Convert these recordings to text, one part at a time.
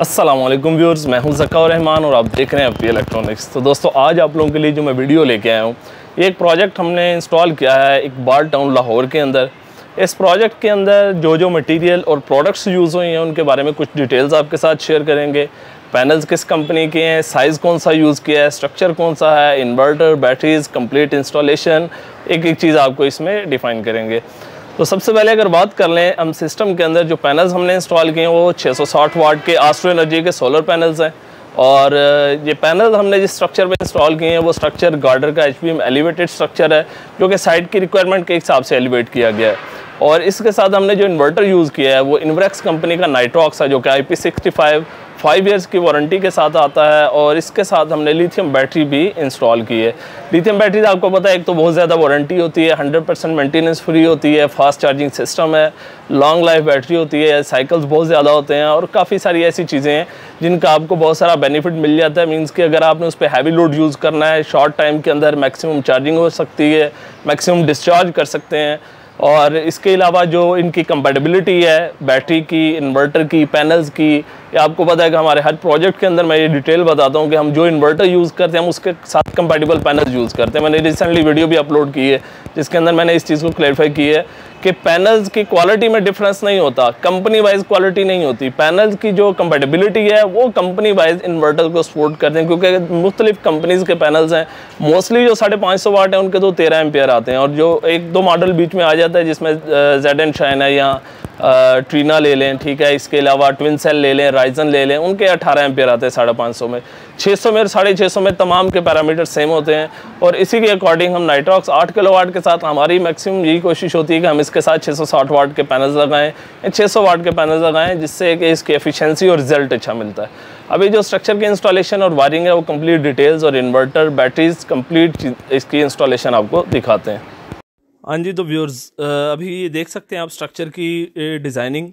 Aslam viewers मैं हूं जका रहमान और आप देख रहे हैं अपी इलेक्ट्रॉनिक्स तो दोस्तों आज आप लोगों के लिए जो मैं वीडियो लेके आया हूं ये एक प्रोजेक्ट हमने इंस्टॉल किया है एक बार टाउन लाहौर के अंदर इस प्रोजेक्ट के अंदर जो जो मटेरियल और प्रोडक्ट्स यूज़ हुए हैं उनके बारे में कुछ डिटेल्स आपके साथ शेयर करेंगे पैनल्स किस कंपनी के हैं साइज़ कौन सा यूज़ किया है स्ट्रक्चर कौन सा है इन्वर्टर बैटरीज कम्प्लीट इंस्टॉलेशन एक एक चीज़ आपको इसमें डिफ़ाइन करेंगे तो सबसे पहले अगर बात कर लें हम सिस्टम के अंदर जो पैनल्स हमने इंस्टॉल किए हैं वो 660 वाट के आस्ट्रो एनर्जी के सोलर पैनल्स हैं और ये पैनल हमने जिस स्ट्रक्चर में इंस्टॉल किए हैं वो स्ट्रक्चर गार्डर का एच एलिवेटेड स्ट्रक्चर है जो कि साइड की रिक्वायरमेंट के हिसाब से एलिवेट किया गया है और इसके साथ हमने जो इन्वर्टर यूज़ किया है वो इन्वरेक्स कंपनी का नाइट्रॉक्स है जो कि आई पी फाइव इयर्स की वारंटी के साथ आता है और इसके साथ हमने लिथियम बैटरी भी इंस्टॉल की है लिथियम बैटरी आपको पता है एक तो बहुत ज़्यादा वारंटी होती है हंड्रेड परसेंट मेंटेनेंस फ्री होती है फास्ट चार्जिंग सिस्टम है लॉन्ग लाइफ बैटरी होती है साइकिल्स बहुत ज़्यादा होते हैं और काफ़ी सारी ऐसी चीज़ें हैं जिनका आपको बहुत सारा बेनिफिट मिल जाता है मीन्स कि अगर आपने उस पर हैवी लोड यूज़ करना है शॉर्ट टाइम के अंदर मैक्सिमम चार्जिंग हो सकती है मैक्सिमम डिस्चार्ज कर सकते हैं और इसके अलावा जो इनकी कंपेटेबिलिटी है बैटरी की इन्वर्टर की पैनल्स की आपको पता है कि हमारे हर प्रोजेक्ट के अंदर मैं ये डिटेल बताता हूँ कि हम जो इन्वर्टर यूज़ करते हैं हम उसके साथ कंपेटेबल पैनल्स यूज़ करते हैं मैंने रिसेंटली वीडियो भी अपलोड की है जिसके अंदर मैंने इस चीज़ को क्लैरिफाई की है कि पैनल्स की क्वालिटी में डिफरेंस नहीं होता कंपनी वाइज क्वालिटी नहीं होती पैनल्स की जो कंपेटेबिलिटी है वो कंपनी वाइज इन्वर्टर को सपोर्ट करते हैं क्योंकि मुख्तलिफ कंपनीज़ के पैनल्स हैं मोस्टली जो साढ़े पाँच सौ वाट हैं उनके तो तेरह एम्पेयर आते हैं और जो एक दो मॉडल बीच में आ जाए जाता है जिसमें जेड एंड चाइना या ट्रीना ले लें ठीक है इसके अलावा ट्विन सेल ले लें राइजन ले लें उनके 18 एम्पियर आते हैं साढ़े पाँच सौ में 600 में और साढ़े छः सौ में तमाम के पैरामीटर सेम होते हैं और इसी के अकॉर्डिंग हम नाइट्रॉक्स 8 किलो वाट के साथ हमारी मैक्सिमम यही कोशिश होती है कि हम इसके साथ 660 वाट के पैनल्स लगाएं या सौ वाट के पैनल लगाएं जिससे कि इसकी एफिशिएंसी और रिजल्ट अच्छा मिलता है अभी जो स्ट्रक्चर की इंस्टॉलेशन और वायरिंग है वो कंप्लीट डिटेल्स और इन्वर्टर बैटरीज कंप्लीट इसकी इंस्टॉलेशन आपको दिखाते हैं हाँ जी तो व्यूअर्स अभी ये देख सकते हैं आप स्ट्रक्चर की डिज़ाइनिंग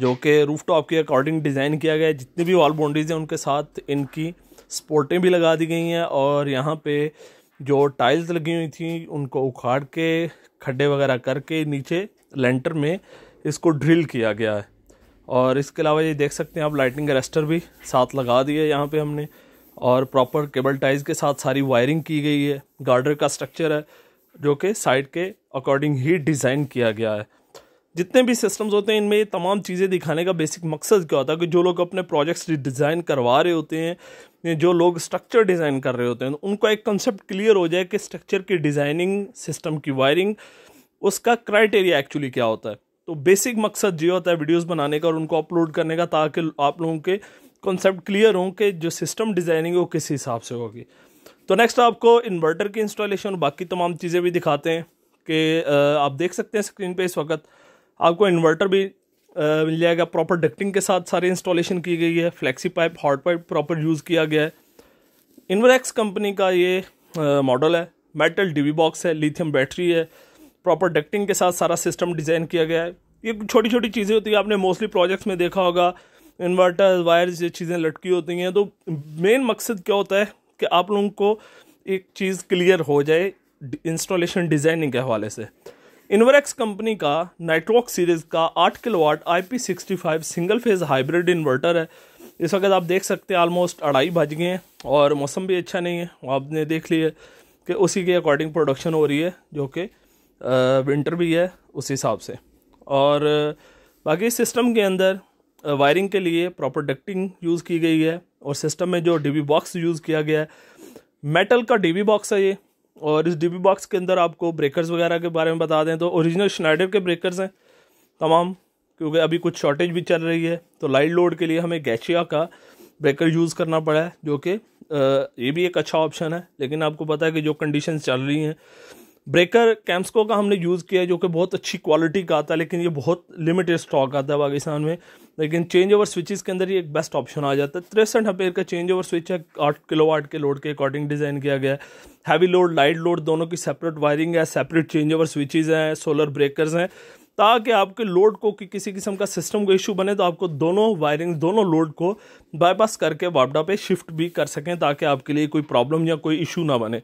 जो कि रूफ टॉप के अकॉर्डिंग डिज़ाइन किया गया है जितनी भी वॉल बाउंड्रीज़ हैं उनके साथ इनकी सपोर्टें भी लगा दी गई हैं और यहाँ पे जो टाइल्स लगी हुई थी उनको उखाड़ के खड्डे वगैरह करके नीचे लेंटर में इसको ड्रिल किया गया है और इसके अलावा ये देख सकते हैं आप लाइटिंग अरेस्टर भी साथ लगा दिए यहाँ पे हमने और प्रॉपर केबल टाइज के साथ सारी वायरिंग की गई है गार्डर का स्ट्रक्चर है जो कि साइट के अकॉर्डिंग ही डिज़ाइन किया गया है जितने भी सिस्टम्स होते हैं इनमें ये तमाम चीज़ें दिखाने का बेसिक मकसद क्या होता है कि जो लोग अपने प्रोजेक्ट्स डिज़ाइन करवा रहे होते हैं जो लोग स्ट्रक्चर डिज़ाइन कर रहे होते हैं उनको एक कंसेप्ट क्लियर हो जाए कि स्ट्रक्चर की डिज़ाइनिंग सिस्टम की वायरिंग उसका क्राइटेरिया एक्चुअली क्या होता है तो बेसिक मकसद ये होता है वीडियोज़ बनाने का और उनको अपलोड करने का ताकि आप लोगों के कॉन्सेप्ट क्लियर हों कि जो सिस्टम डिज़ाइनिंग है वो किस हिसाब से होगी तो नेक्स्ट आपको इन्वर्टर की इंस्टॉलेशन बाकी तमाम चीज़ें भी दिखाते हैं कि आप देख सकते हैं स्क्रीन पे इस वक्त आपको इन्वर्टर भी मिल जाएगा प्रॉपर डक्टिंग के साथ सारी इंस्टॉलेशन की गई है flexi pipe hot pipe proper use किया गया है इन्वरक्स कंपनी का ये मॉडल है मेटल डीवी बॉक्स है लिथियम बैटरी है प्रॉपर डक्टिंग के साथ सारा सिस्टम डिज़ाइन किया गया है ये छोटी छोटी चीज़ें होती है आपने मोस्टली प्रोजेक्ट्स में देखा होगा इन्वर्टर वायर्स ये चीज़ें लटकी होती हैं तो मेन मकसद क्या होता है कि आप लोगों को एक चीज़ क्लियर हो जाए इंस्टॉलेशन डिज़ाइनिंग के हवाले से इन्वरक्स कंपनी का नाइट्रोक सीरीज़ का आठ kilo watt I P sixty five single phase hybrid inverter है इस वक्त आप देख सकते हैं आलमोस्ट अढ़ाई बज गए हैं और मौसम भी अच्छा नहीं है आपने देख लिया कि उसी के अकॉर्डिंग प्रोडक्शन हो रही है जो कि विंटर भी है उस हिसाब से और बाकी सिस्टम के अंदर वायरिंग के लिए प्रॉपर डक्टिंग यूज़ की गई है और सिस्टम में जो डीवी बॉक्स यूज़ किया गया है मेटल का डीवी बॉक्स है ये और इस डीवी बॉक्स के अंदर आपको ब्रेकर्स वगैरह के बारे में बता दें तो ओरिजिनल स्नाइडर के ब्रेकर्स हैं तमाम क्योंकि अभी कुछ शॉर्टेज भी चल रही है तो लाइट लोड के लिए हमें गैचिया का ब्रेकर यूज़ करना पड़ा है जो कि ये भी एक अच्छा ऑप्शन है लेकिन आपको पता है कि जो कंडीशन चल रही हैं ब्रेकर कैम्सको का हमने यूज़ किया जो कि बहुत अच्छी क्वालिटी का आता है लेकिन ये बहुत लिमिटेड स्टॉक आता है पाकिस्तान में लेकिन चेंज ओवर स्विचेस के अंदर ये एक बेस्ट ऑप्शन आ जाता है तिरसठ अपेयर का चेंज ओवर स्विच है आठ किलो वाट के लोड के अकॉर्डिंग डिज़ाइन किया गया है हैवी लोड लाइट लोड दोनों की सेपरेट वायरिंग है सेपरेट चेंज ओवर स्विचेज़ हैं सोलर ब्रेकर्स हैं ताकि आपके लोड को कि किसी किस्म का सिस्टम को इशू बने तो आपको दोनों वायरिंग दोनों लोड को बाईपास करके वापडा पे शिफ्ट भी कर सकें ताकि आपके लिए कोई प्रॉब्लम या कोई इशू ना बने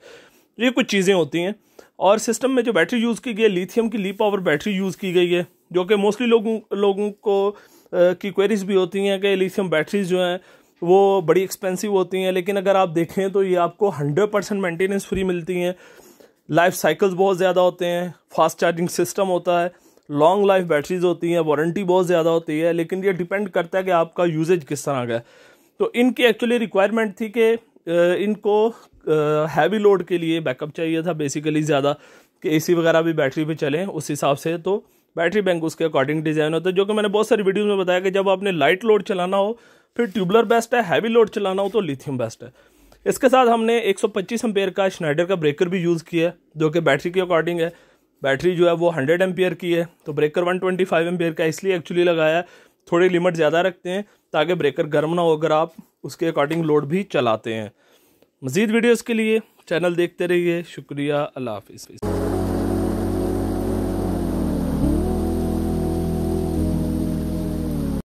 ये कुछ चीज़ें होती हैं और सिस्टम में जो बैटरी यूज़ की गई है लिथियम की ली पावर बैटरी यूज़ की गई है जो कि मोस्टली लोगों लोगों को आ, की क्वेरीज भी होती हैं कि लिथियम बैटरीज जो हैं वो बड़ी एक्सपेंसिव होती हैं लेकिन अगर आप देखें तो ये आपको हंड्रेड परसेंट मैंटेनेंस फ्री मिलती हैं लाइफ साइकिल्स बहुत ज़्यादा होते हैं फास्ट चार्जिंग सिस्टम होता है लॉन्ग लाइफ बैटरीज होती हैं वारंटी बहुत ज़्यादा होती है लेकिन ये डिपेंड करता है कि आपका यूजेज किस तरह का है तो इनकी एक्चुअली रिक्वायरमेंट थी कि इनको हैवी लोड के लिए बैकअप चाहिए था बेसिकली ज़्यादा कि ए वगैरह भी बैटरी पे चलें उस हिसाब से तो बैटरी बैंक उसके अकॉर्डिंग डिज़ाइन होता है जो कि मैंने बहुत सारी वीडियोज़ में बताया कि जब आपने लाइट लोड चलाना हो फिर ट्यूबलर बेस्ट है हैवी लोड चलाना हो तो लिथियम बेस्ट है इसके साथ हमने 125 सौ का स्नाइडर का ब्रेकर भी यूज़ किया है जो कि बैटरी के अकॉर्डिंग है बैटरी जो है वो 100 एम की है तो ब्रेकर 125 एम्पेयर का इसलिए एक्चुअली लगाया थोड़ी लिमिट ज़्यादा रखते हैं ताकि ब्रेकर गर्म ना हो अगर आप उसके अकॉर्डिंग लोड भी चलाते हैं मज़ीद वीडियोज़ के लिए चैनल देखते रहिए शुक्रिया अल्लाह हाफिज़